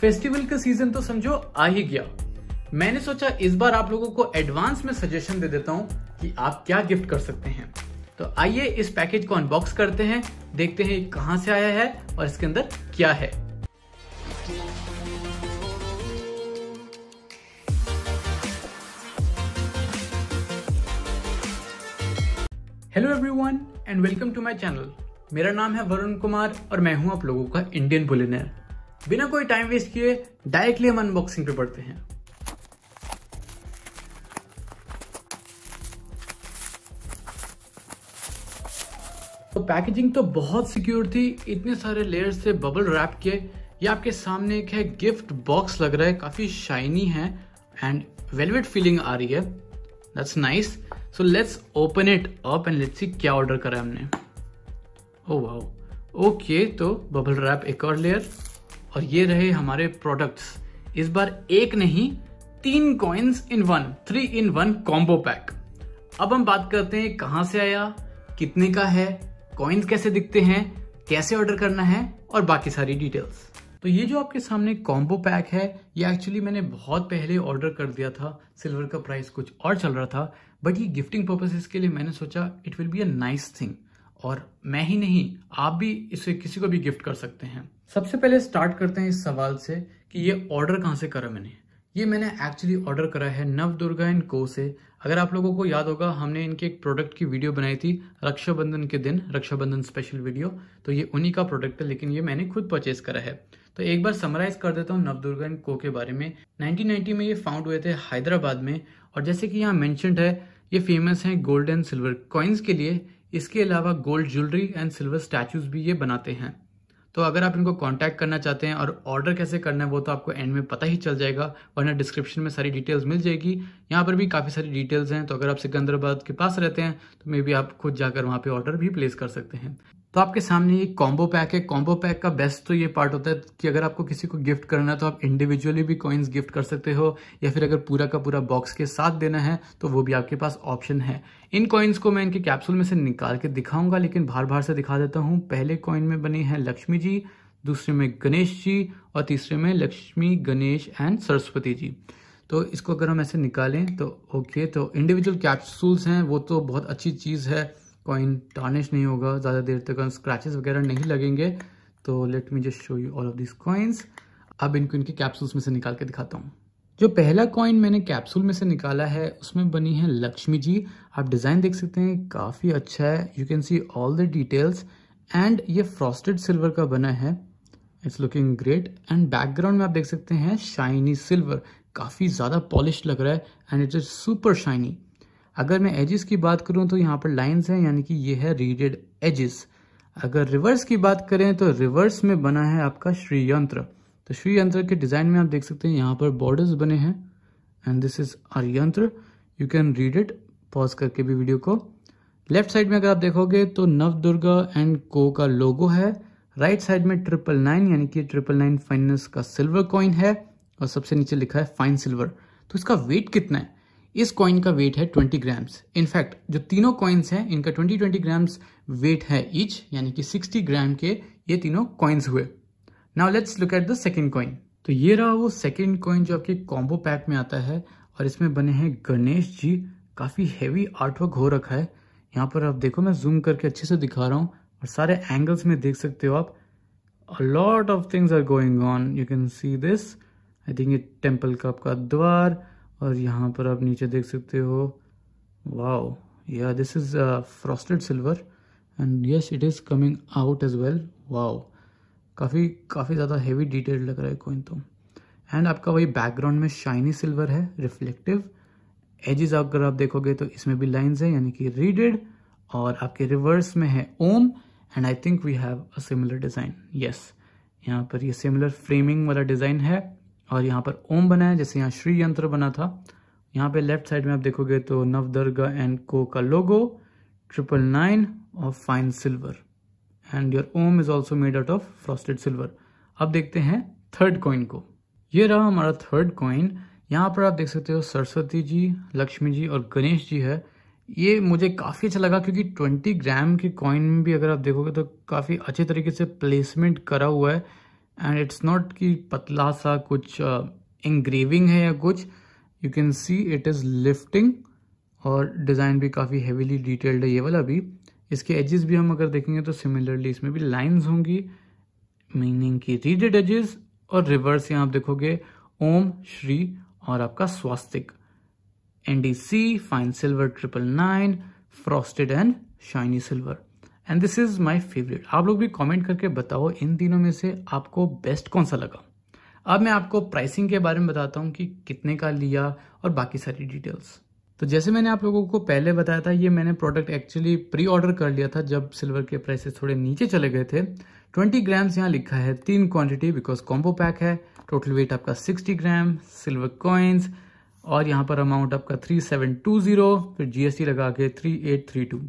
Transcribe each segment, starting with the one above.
festival का season तो समझो आ ही गया मैंने सोचा इस बार आप लोगों को एडवांस में सजेशन दे देता हूँ कि आप क्या गिफ्ट कर सकते हैं तो आइए इस पैकेज को अनबॉक्स करते हैं देखते हैं कहाँ से आया है और इसके अंदर क्या है hello everyone and welcome to my channel मेरा नाम है वरुण कुमार और मैं हूं आप लोगों का इंडियन बुलेनियर बिना कोई टाइम वेस्ट किए डायरेक्टली हम अनबॉक्सिंग पे बढ़ते हैं तो पैकेजिंग तो बहुत सिक्योर थी इतने सारे लेयर से बबल रैप किए ये आपके सामने एक है गिफ्ट बॉक्स लग रहा है काफी शाइनी है एंड वेलवेट फीलिंग आ रही है that's nice so let's open it up and let's see क्या ऑर्डर करा है हमने ओ वाओ ओके तो बबल रैप एक और लेयर और ये रहे हमारे प्रोडक्ट्स इस बार एक नहीं तीन coins in one three in one combo pack अब हम बात करते हैं कहां से आया कितने का है कॉइन्स कैसे दिखते हैं कैसे ऑर्डर करना है और बाकी सारी डिटेल्स तो ये जो आपके सामने कॉम्बो पैक है ये एक्चुअली मैंने बहुत पहले ऑर्डर कर दिया था सिल्वर का प्राइस कुछ और चल रहा था बट ये गिफ्टिंग पर्पसेस के लिए मैंने सोचा it will be a nice thing और मैं ही नहीं आप भी इसे किसी को भी गिफ्ट कर सकते हैं सबसे पहले स्टार्ट करते हैं इस सवाल से कि ये ऑर्डर कहाँ से करा मैंने ये मैंने एक्चुअली ऑर्डर करा है नव दुर्गा इन को से अगर आप लोगों को याद होगा हमने इनके एक प्रोडक्ट की वीडियो बनाई थी रक्षाबंधन के दिन रक्षाबंधन स्पेशल वीडियो तो ये उन्हीं का प्रोडक्ट है लेकिन ये मैंने खुद परचेज करा है तो एक बार समराइज कर देता हूँ नवदुर्गा इन को के बारे में नाइनटीन में ये फाउंड हुए थे हैदराबाद में और जैसे कि यहाँ मैंशनड है ये फेमस है गोल्ड एंड सिल्वर कॉइन्स के लिए इसके अलावा gold jewellery and silver statues भी ये बनाते हैं तो अगर आप इनको कांटेक्ट करना चाहते हैं और ऑर्डर कैसे करना है वो तो आपको एंड में पता ही चल जाएगा वरना डिस्क्रिप्शन में सारी डिटेल्स मिल जाएगी यहाँ पर भी काफ़ी सारी डिटेल्स हैं तो अगर आप सिकंदराबाद के पास रहते हैं तो मे बी आप खुद जाकर वहाँ पर ऑर्डर भी प्लेस कर सकते हैं तो आपके सामने ये कॉम्बो पैक है कॉम्बो पैक का बेस्ट तो ये पार्ट होता है कि अगर आपको किसी को गिफ्ट करना है तो आप इंडिविजुअली भी कॉइन्स गिफ्ट कर सकते हो या फिर अगर पूरा का पूरा बॉक्स के साथ देना है तो वो भी आपके पास ऑप्शन है इन कॉइन्स को मैं इनके कैप्सूल में से निकाल के दिखाऊंगा लेकिन बार बार से दिखा देता हूँ पहले कॉइन में बने हैं लक्ष्मी जी दूसरे में गणेश जी और तीसरे में लक्ष्मी गणेश एंड सरस्वती जी तो इसको अगर हम ऐसे निकालें तो ओके तो इंडिविजुअल कैप्सूल्स हैं वो तो बहुत अच्छी चीज़ है कॉइन टार्निश नहीं होगा ज़्यादा देर तक स्क्रैचेस वगैरह नहीं लगेंगे तो let me just show you all of this coins अब इनको इनके कैप्सूल्स में से निकाल के दिखाता हूँ जो पहला कॉइन मैंने कैप्सूल में से निकाला है उसमें बनी है लक्ष्मी जी आप डिज़ाइन देख सकते हैं काफ़ी अच्छा है you can see all the details and ये फ्रॉस्टेड सिल्वर का बना है it's looking great and background में आप देख सकते हैं शाइनी सिल्वर काफ़ी ज़्यादा पॉलिश लग रहा है and it is super shiny अगर मैं एजिस की बात करूं तो यहाँ पर लाइंस हैं यानी कि ये है रीडेड एजिस अगर रिवर्स की बात करें तो रिवर्स में बना है आपका श्रीयंत्र तो श्रीयंत्र के डिज़ाइन में आप देख सकते हैं यहाँ पर बॉर्डर्स बने हैं and this is our yantra you can read it pause करके भी वीडियो को लेफ्ट साइड में अगर आप देखोगे तो नव दुर्गा एंड को का लोगो है राइट right साइड में ट्रिपल नाइन यानी कि ट्रिपल नाइन फाइनेंस का सिल्वर कॉइन है और सबसे नीचे लिखा है फाइन सिल्वर तो इसका वेट कितना है इस कॉइन का वेट है 20 ग्राम्स इनफैक्ट जो तीनों कॉइन्स हैं इनका 20 20 ग्राम्स वेट है ईच यानी कि 60 ग्राम के ये तीनों कॉइन्स हुए now let's look at the second coin तो ये रहा वो सेकेंड कॉइन जो आपके कॉम्बो पैक में आता है और इसमें बने हैं गणेश जी काफ़ी हैवी आर्टवर्क हो रखा है यहाँ पर आप देखो मैं जूम करके अच्छे से दिखा रहा हूँ और सारे एंगल्स में देख सकते हो आप a lot of things are going on you can see this I think ये टेम्पल का आपका द्वार और यहाँ पर आप नीचे देख सकते हो wow yeah this is frosted silver and yes it is coming out as well wow काफ़ी काफ़ी ज़्यादा हेवी डिटेल लग रहा है कोइन तो एंड आपका वही बैकग्राउंड में शाइनी सिल्वर है रिफ्लेक्टिव एजिज अगर आप देखोगे तो इसमें भी लाइंस है यानी कि रीडेड और आपके रिवर्स में है Om and I think we have a similar design yes यहाँ पर ये सिमिलर फ्रेमिंग वाला डिज़ाइन है और यहाँ पर ओम बना है जैसे यहाँ श्री यंत्र बना था यहाँ पे लेफ्ट साइड में आप देखोगे तो दर्गा एंड को का लोगो ट्रिपल नाइन और fine silver and your Om is also made out of frosted silver अब देखते हैं थर्ड कॉइन को ये रहा हमारा थर्ड कॉइन यहाँ पर आप देख सकते हो सरस्वती जी लक्ष्मी जी और गणेश जी है ये मुझे काफ़ी अच्छा लगा क्योंकि 20 ग्राम के कॉइन में भी अगर आप देखोगे तो काफ़ी अच्छे तरीके से प्लेसमेंट करा हुआ है एंड इट्स नॉट कि पतला सा कुछ इंग्रेविंग uh, है या कुछ you can see it is lifting और डिज़ाइन भी काफ़ी हेवीली डिटेल्ड है ये वाला भी इसके एजेस भी हम अगर देखेंगे तो सिमिलरली इसमें भी लाइंस होंगी मीनिंग की रीडेड एजेस और रिवर्स यहाँ आप देखोगे ओम श्री और आपका swastika NDC fine silver triple nine frosted and shiny silver and this is my favourite आप लोग भी कॉमेंट करके बताओ इन तीनों में से आपको बेस्ट कौन सा लगा अब मैं आपको प्राइसिंग के बारे में बताता हूँ कि कितने का लिया और बाकी सारी डिटेल्स तो जैसे मैंने आप लोगों को पहले बताया था ये मैंने प्रोडक्ट एक्चुअली प्री ऑर्डर कर लिया था जब सिल्वर के प्राइसेस थोड़े नीचे चले गए थे 20 ग्राम्स यहाँ लिखा है तीन क्वांटिटी बिकॉज कॉम्बो पैक है टोटल वेट आपका 60 ग्राम सिल्वर कॉइन्स और यहाँ पर अमाउंट आपका 3720 फिर जीएसटी लगा के 3832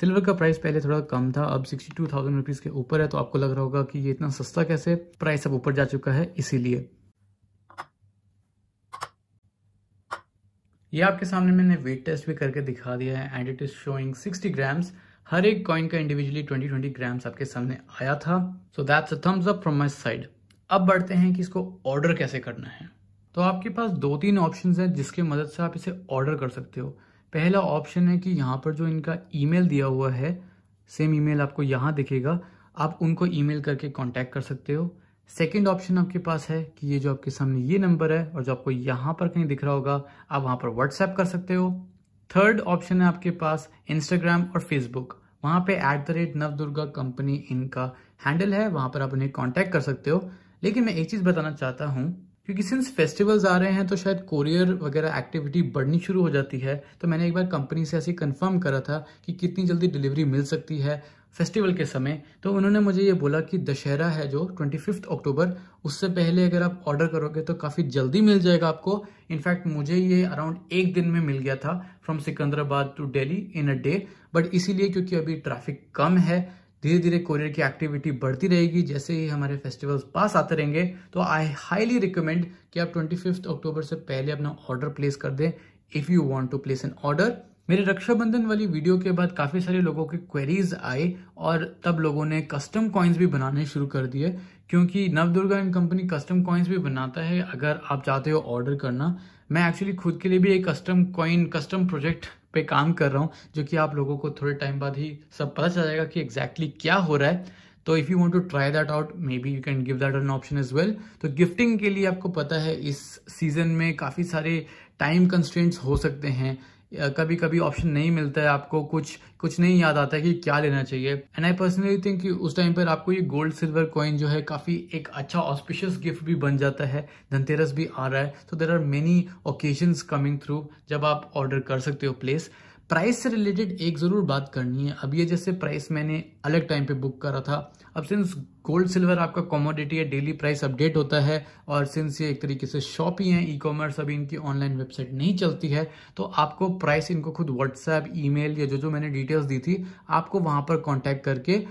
सिल्वर का प्राइस पहले थोड़ा कम था अब सिक्सटी टू थाउजेंड रुपीज़ के ऊपर है तो आपको लग रहा होगा कि ये इतना सस्ता कैसे प्राइस अब ऊपर जा चुका है इसीलिए ये आपके सामने मैंने वेट टेस्ट भी करके दिखा दिया है and it is showing 60 grams हर एक कॉइन का इंडिविजुअली 20 20 ग्राम्स आपके सामने आया था so that's a thumbs up from my side अब बढ़ते हैं कि इसको ऑर्डर कैसे करना है तो आपके पास दो तीन ऑप्शंस हैं जिसके मदद से आप इसे ऑर्डर कर सकते हो पहला ऑप्शन है कि यहाँ पर जो इनका ईमेल दिया हुआ है सेम ईमेल आपको यहाँ दिखेगा आप उनको ईमेल करके कांटेक्ट कर सकते हो सेकंड ऑप्शन आपके पास है कि ये जो आपके सामने ये नंबर है और जो आपको यहाँ पर कहीं दिख रहा होगा आप वहाँ पर व्हाट्सएप कर सकते हो थर्ड ऑप्शन है आपके पास इंस्टाग्राम और फेसबुक वहाँ पे एट द रेट नव दुर्गा कंपनी इनका हैंडल है वहाँ पर आप उन्हें कॉन्टैक्ट कर सकते हो लेकिन मैं एक चीज़ बताना चाहता हूँ क्योंकि सिंस फेस्टिवल्स आ रहे हैं तो शायद कोरियर वगैरह एक्टिविटी बढ़नी शुरू हो जाती है तो मैंने एक बार कंपनी से ऐसे कंफर्म करा था कि कितनी जल्दी डिलीवरी मिल सकती है फेस्टिवल के समय तो उन्होंने मुझे ये बोला कि दशहरा है जो ट्वेंटी फिफ्थ अक्टूबर उससे पहले अगर आप ऑर्डर करोगे तो काफ़ी जल्दी मिल जाएगा आपको इनफैक्ट मुझे ये अराउंड एक दिन में मिल गया था from Secunderabad to Delhi in a day but इसीलिए क्योंकि अभी ट्रैफिक कम है धीरे धीरे कोरियर की एक्टिविटी बढ़ती रहेगी जैसे ही हमारे फेस्टिवल्स पास आते रहेंगे तो आई हाईली रिकमेंड कि आप ट्वेंटी फिफ्थ अक्टूबर से पहले अपना ऑर्डर प्लेस कर दें if you want to place an order मेरे रक्षाबंधन वाली वीडियो के बाद काफ़ी सारे लोगों के क्वेरीज आए और तब लोगों ने कस्टम कॉइन्स भी बनाने शुरू कर दिए क्योंकि Navdurga and company custom coins भी बनाता है अगर आप चाहते हो ऑर्डर करना मैं एक्चुअली खुद के लिए भी एक कस्टम कॉइन कस्टम प्रोजेक्ट पे काम कर रहा हूँ जो कि आप लोगों को थोड़े टाइम बाद ही सब पता चल जाएगा कि एग्जैक्टली exactly क्या हो रहा है तो if you want to try that out maybe you can give that an option as well तो गिफ्टिंग के लिए आपको पता है इस सीजन में काफ़ी सारे टाइम कंस्टेंट्स हो सकते हैं कभी कभी ऑप्शन नहीं मिलता है आपको कुछ कुछ नहीं याद आता है कि क्या लेना चाहिए एंड आई पर्सनली थिंक कि उस टाइम पर आपको ये गोल्ड सिल्वर कॉइन जो है काफ़ी एक अच्छा ऑस्पिशियस गिफ्ट भी बन जाता है धनतेरस भी आ रहा है तो there are many occasions coming through जब आप ऑर्डर कर सकते हो प्लेस प्राइस से रिलेटेड एक ज़रूर बात करनी है अब ये जैसे प्राइस मैंने अलग टाइम पे बुक करा था अब सिंस गोल्ड सिल्वर आपका कॉमोडिटी है डेली प्राइस अपडेट होता है और सिंस ये एक तरीके से शॉप ही है ई कॉमर्स अभी इनकी ऑनलाइन वेबसाइट नहीं चलती है तो आपको प्राइस इनको खुद व्हाट्सएप ईमेल या जो जो मैंने डिटेल्स दी थी आपको वहाँ पर कॉन्टैक्ट करके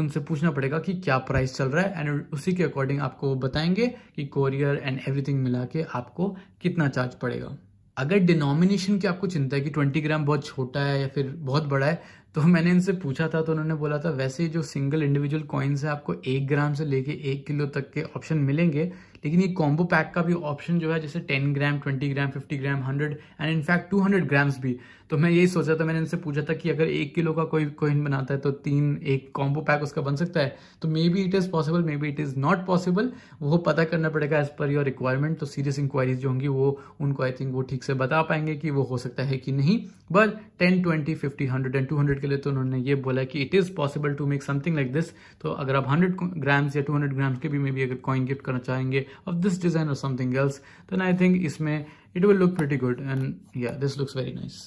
उनसे पूछना पड़ेगा कि क्या प्राइस चल रहा है एंड उसी के अकॉर्डिंग आपको बताएंगे कि कोरियर एंड एवरीथिंग मिला के आपको कितना चार्ज पड़ेगा अगर डिनोमिनेशन की आपको चिंता है कि ट्वेंटी ग्राम बहुत छोटा है या फिर बहुत बड़ा है तो मैंने इनसे पूछा था तो उन्होंने बोला था वैसे जो सिंगल इंडिविजुअल कॉइन्स है आपको एक ग्राम से लेके एक किलो तक के ऑप्शन मिलेंगे लेकिन ये कॉम्बो पैक का भी ऑप्शन जो है जैसे 10 gram 20 gram 50 gram 100 and in fact 200 grams भी तो मैं यही सोचा था मैंने इनसे पूछा था कि अगर एक किलो का कोई कोइन बनाता है तो तीन एक कॉम्बो पैक उसका बन सकता है तो maybe it is possible maybe it is not possible वो पता करना पड़ेगा एज पर योर रिक्वायरमेंट तो सीरियस इंक्वायरीज जो होंगी वो उनको आई थिंक वो ठीक से बता पाएंगे कि वो हो सकता है कि नहीं but ten twenty fifty hundred and two hundred के लिए तो उन्होंने ये बोला कि it is possible to make something like this तो अगर आप हंड्रेड ग्राम्स या टू हंड्रेड ग्राम्स के भी मे बी अगर कॉइन गिफ्ट करना चाहेंगे of this design or something else then I think isme it will look pretty good and yeah this looks very nice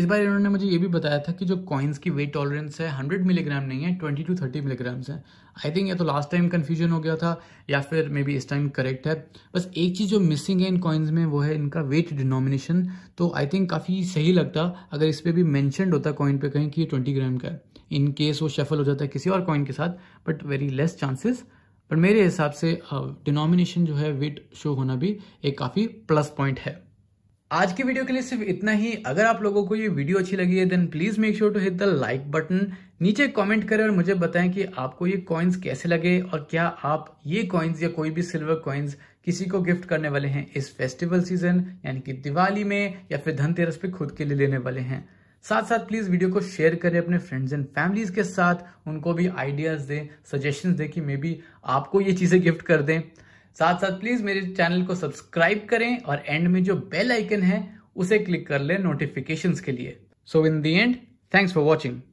इस बार इन्होंने मुझे ये भी बताया था कि जो कॉइन्स की वेट टॉलरेंस है 100 मिलीग्राम नहीं है 20 टू 30 मिलीग्राम्स है आई थिंक ये तो लास्ट टाइम कन्फ्यूजन हो गया था या फिर मे बी इस टाइम करेक्ट है बस एक चीज़ जो मिसिंग है इन कॉइन्स में वो है इनका वेट डिनोमिनेशन तो आई थिंक काफ़ी सही लगता अगर इस पर भी मैंशनड होता कॉइन पर कहीं कि ये ट्वेंटी ग्राम का है इनकेस वो शफल हो जाता है किसी और कॉइन के साथ बट वेरी लेस चांसेस पर मेरे हिसाब से डिनोमिनेशन जो है वेट शो होना भी एक काफ़ी प्लस पॉइंट है आज की वीडियो के लिए सिर्फ इतना ही अगर आप लोगों को ये वीडियो अच्छी लगी है then please make sure to hit the like button नीचे कमेंट करें और मुझे बताएं कि आपको ये कॉइन्स कैसे लगे और क्या आप ये कॉइन्स या कोई भी सिल्वर कॉइन्स किसी को गिफ्ट करने वाले हैं इस फेस्टिवल सीजन यानी कि दिवाली में या फिर धनतेरस पे खुद के लिए लेने वाले हैं साथ साथ प्लीज वीडियो को शेयर करें अपने फ्रेंड्स एंड फैमिलीज के साथ उनको भी आइडियाज दें सजेशंस दें कि मे बी आपको ये चीजें गिफ्ट कर दें साथ साथ प्लीज मेरे चैनल को सब्सक्राइब करें और एंड में जो बेल आइकन है उसे क्लिक कर लें नोटिफिकेशंस के लिए so in the end thanks for watching